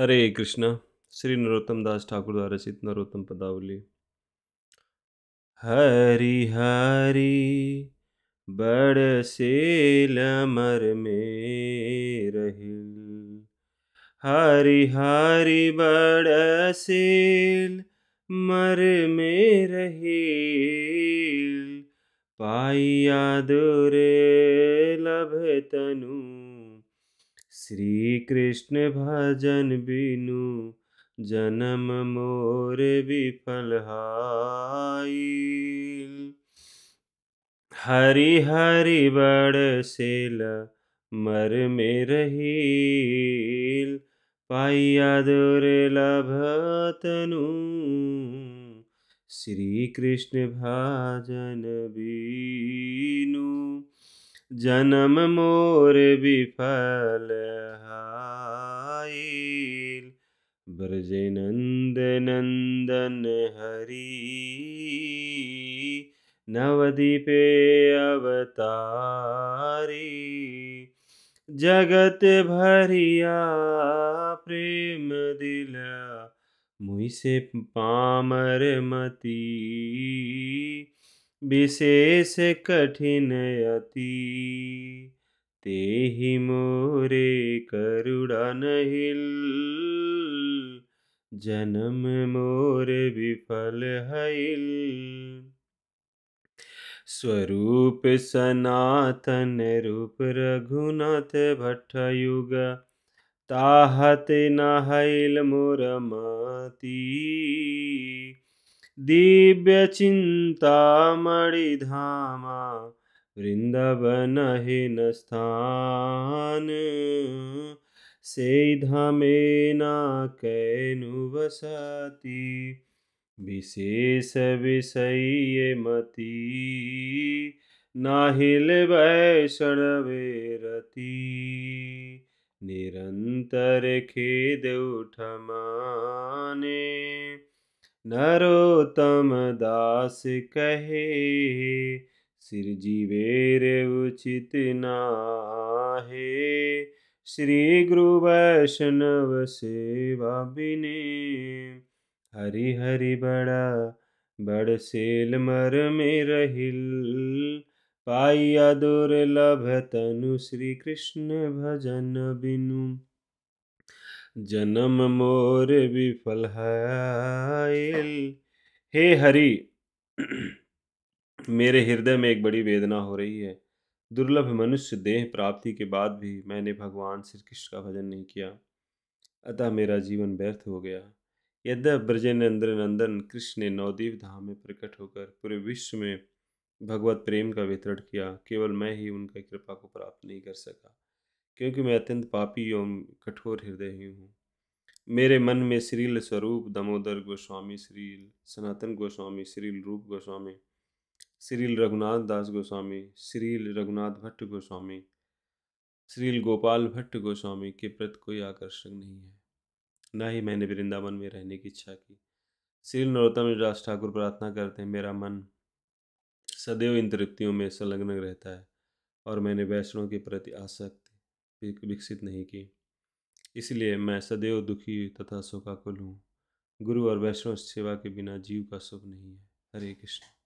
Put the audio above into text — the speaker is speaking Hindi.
हरे कृष्णा श्री नरोत्तम दास ठाकुर द्वारा रचित नरोत्तम पदावली हरि हरि बड़ से लमर में रहिल हरि हरि बड़ से मर में रहिल पाइया दुरे लभ तनु श्री कृष्ण भजन बिनु जन्म मोर विफल हरि हरि बड़ सेल मर में रही पाइया दूर लभतनु श्री कृष्ण भजन बीनु जन्म मोर विफल हाइल ब्रज नंद नंदन हरी नवदीपे अवतारी जगत भरिया प्रेम दिला मुझसे पामर मती विशेष कठिन अति ते ही मोरे करुणा नहिल जन्म मोर विफल हईल स्वरूप सनातन रूप रघुनाथ भट्ट युग ताहते नहिल मोर मती दिव्य दिव्यचिन्तामणिधामा वृन्दवनहिन स्थान सेधामेना कैनुवसति विशेषविषये मती नाहिल वैष्णवेरति निरन्तर खेद उठमाने नरोतम दास कहे सिरजीवेर उचित नाहे श्री गुरु वैष्णव सेवा बिने हरि हरि बड़ा बड़ सेल मर में रहिल पाइया दुर्लभ तनु श्री कृष्ण भजन बिनु जन्म मोर विफल हायल हे हरि मेरे हृदय में एक बड़ी वेदना हो रही है दुर्लभ मनुष्य देह प्राप्ति के बाद भी मैंने भगवान श्री कृष्ण का भजन नहीं किया अतः मेरा जीवन व्यर्थ हो गया यद्यप ब्रजेन्द्र नंदन कृष्ण ने नवदीप धाम में प्रकट होकर पूरे विश्व में भगवत प्रेम का वितरण किया केवल मैं ही उनकी कृपा को प्राप्त नहीं कर सका क्योंकि मैं अत्यंत पापी एवं कठोर हृदय ही हूँ मेरे मन में श्रील स्वरूप दमोदर गोस्वामी श्रील सनातन गोस्वामी श्रील रूप गोस्वामी श्रील रघुनाथ दास गोस्वामी श्रील रघुनाथ भट्ट गोस्वामी श्रील गोपाल भट्ट गोस्वामी के प्रति कोई आकर्षण नहीं है ना ही मैंने वृंदावन में रहने की इच्छा की श्रील नरोत्तम राज ठाकुर प्रार्थना करते हैं मेरा मन सदैव इन तृप्तियों में संलग्न रहता है और मैंने वैष्णव के प्रति आसक्त विकसित नहीं की इसलिए मैं सदैव दुखी तथा शोकाकुल हूँ गुरु और वैष्णव सेवा के बिना जीव का सुख नहीं है हरे कृष्ण